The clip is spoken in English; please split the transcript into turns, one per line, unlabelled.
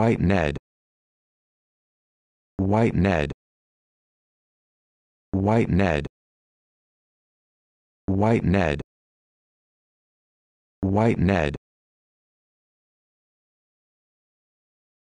White Ned. White Ned. White Ned. White Ned. White Ned.